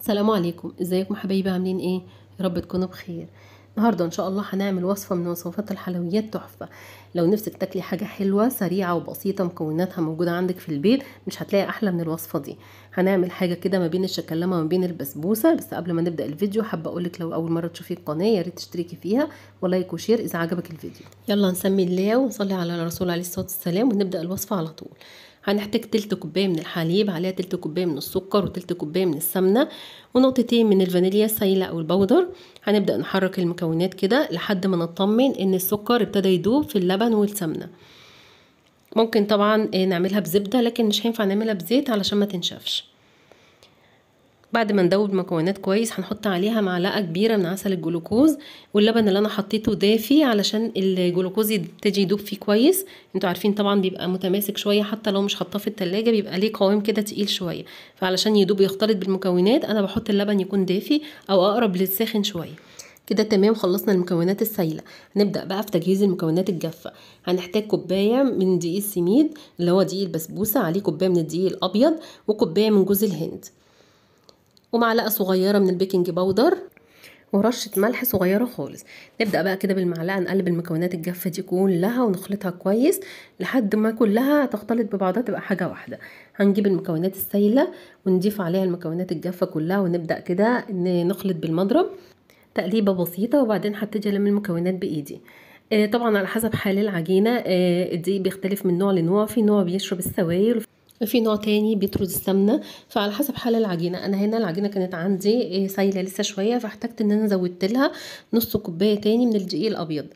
السلام عليكم ازيكم حبايبي عاملين ايه يا رب تكونوا بخير النهارده ان شاء الله هنعمل وصفه من وصفات الحلويات تحفه لو نفسك تاكلي حاجه حلوه سريعه وبسيطه مكوناتها موجوده عندك في البيت مش هتلاقي احلى من الوصفه دي هنعمل حاجه كده ما بين الشكلمه وما بين البسبوسه بس قبل ما نبدا الفيديو حابه اقولك لو اول مره تشوفي القناه يا ريت تشتركي فيها ولايك وشير اذا عجبك الفيديو يلا نسمي الله ونصلي على الرسول عليه الصلاه والسلام ونبدا الوصفه على طول هنحتاج تلت كوباية من الحليب عليها تلت كوباية من السكر وتلت كوباية من السمنة ونقطتين من الفانيليا السايلة أو البودر هنبدأ نحرك المكونات كده لحد ما نطمن إن السكر ابتدى يدوب في اللبن والسمنة ممكن طبعا آه، نعملها بزبدة لكن مش هينفع نعملها بزيت علشان ما تنشفش بعد ما ندوب المكونات كويس هنحط عليها معلقه كبيره من عسل الجلوكوز واللبن اللي انا حطيته دافي علشان الجلوكوز يبتدي يدوب فيه كويس انتوا عارفين طبعا بيبقى متماسك شويه حتى لو مش حاطاه في التلاجة بيبقى ليه قوام كده تقيل شويه فعلشان يدوب يختلط بالمكونات انا بحط اللبن يكون دافي او اقرب للساخن شويه كده تمام خلصنا المكونات السايله هنبدا بقى في تجهيز المكونات الجافه هنحتاج كوبايه من دقيق السميد اللي هو دقيق البسبوسه عليه كوبايه من الدقيق الابيض وكوبايه من جوز الهند ومعلقة صغيرة من البيكنج باودر ورشة ملح صغيرة خالص نبدأ بقى كده بالمعلقة نقلب المكونات الجافة دي كلها ونخلطها كويس لحد ما كلها تختلط ببعضها تبقى حاجة واحدة هنجيب المكونات السايلة ونضيف عليها المكونات الجافة كلها ونبدأ كده نخلط بالمضرب تقليبة بسيطة وبعدين هبتدي ألم المكونات بإيدي آه، طبعا على حسب حال العجينة آه، دي بيختلف من نوع لنوع في نوع بيشرب السوائل في نوع تاني بيطرد السمنه فعلى حسب حال العجينه انا هنا العجينه كانت عندي إيه، سايله لسه شويه فاحتجت ان انا زودت لها نص كوبايه تاني من الدقيق إيه الابيض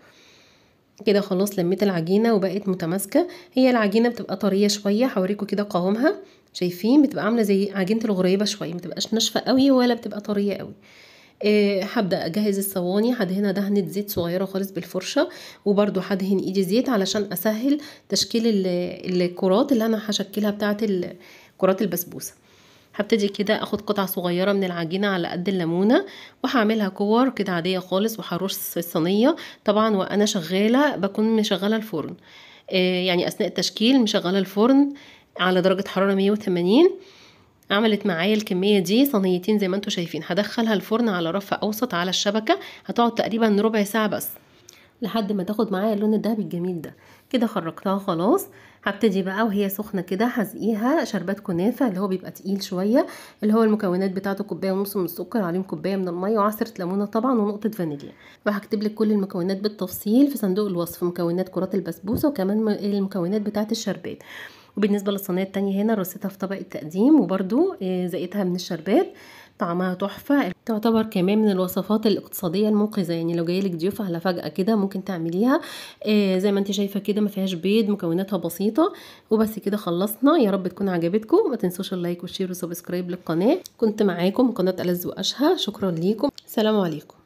كده خلاص لميت العجينه وبقت متماسكه هي العجينه بتبقى طريه شويه هوريكم كده قوامها شايفين بتبقى عامله زي عجينه الغريبه شويه متبقاش ناشفه قوي ولا بتبقى طريه قوي آه، هبدا اجهز الصواني هدهنها دهنه زيت صغيره خالص بالفرشه وبرده هدهن ايدي زيت علشان اسهل تشكيل الكرات اللي انا هشكلها بتاعه كرات البسبوسه هبتدي كده اخد قطعه صغيره من العجينه على قد الليمونه وهعملها كور كده عاديه خالص وهرش في الصينيه طبعا وانا شغاله بكون مشغله الفرن آه، يعني اثناء التشكيل مشغله الفرن على درجه حراره 180 عملت معايا الكمية دي صينيتين زي ما انتم شايفين هدخلها الفرن على رف أوسط على الشبكة هتقعد تقريبا ربع ساعة بس لحد ما تاخد معايا اللون الدهبي الجميل ده كده خرجتها خلاص هبتدي بقى وهي سخنه كده هسقيها شربات كنافه اللي هو بيبقى تقيل شويه اللي هو المكونات بتاعته كوبايه ونص من السكر عليهم كوبايه من الميه وعصره ليمونه طبعا ونقطه فانيليا وهكتب لك كل المكونات بالتفصيل في صندوق الوصف مكونات كرات البسبوسه وكمان المكونات بتاعه الشربات وبالنسبة للصينية التانية هنا رصيتها في طبق التقديم وبرده آه، زقيتها من الشربات طعمها تحفة تعتبر كمان من الوصفات الاقتصادية المنقذة يعني لو جايلك ضيوف على فجأة كده ممكن تعمليها آه زي ما انت شايفة كده ما فيهاش بيض مكوناتها بسيطة وبس كده خلصنا يا رب تكون عجبتكم ما تنسوش اللايك والشير وسبسكرايب للقناة كنت معاكم قناة ألذ وأشهى شكرا ليكم سلام عليكم